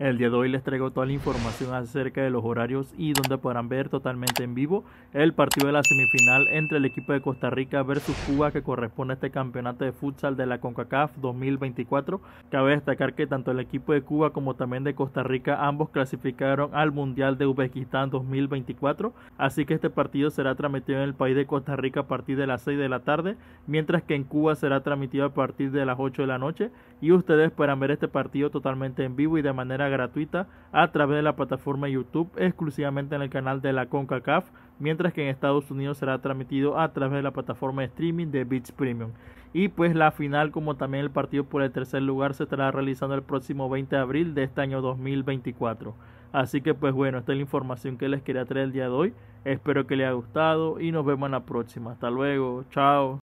El día de hoy les traigo toda la información acerca de los horarios y donde podrán ver totalmente en vivo el partido de la semifinal entre el equipo de Costa Rica versus Cuba que corresponde a este campeonato de futsal de la CONCACAF 2024. Cabe destacar que tanto el equipo de Cuba como también de Costa Rica ambos clasificaron al Mundial de Uzbekistán 2024, así que este partido será transmitido en el país de Costa Rica a partir de las 6 de la tarde, mientras que en Cuba será transmitido a partir de las 8 de la noche y ustedes podrán ver este partido totalmente en vivo y de manera gratuita a través de la plataforma YouTube exclusivamente en el canal de la CONCACAF, mientras que en Estados Unidos será transmitido a través de la plataforma de streaming de Beats Premium. Y pues la final como también el partido por el tercer lugar se estará realizando el próximo 20 de abril de este año 2024. Así que pues bueno, esta es la información que les quería traer el día de hoy. Espero que les haya gustado y nos vemos en la próxima. Hasta luego, chao.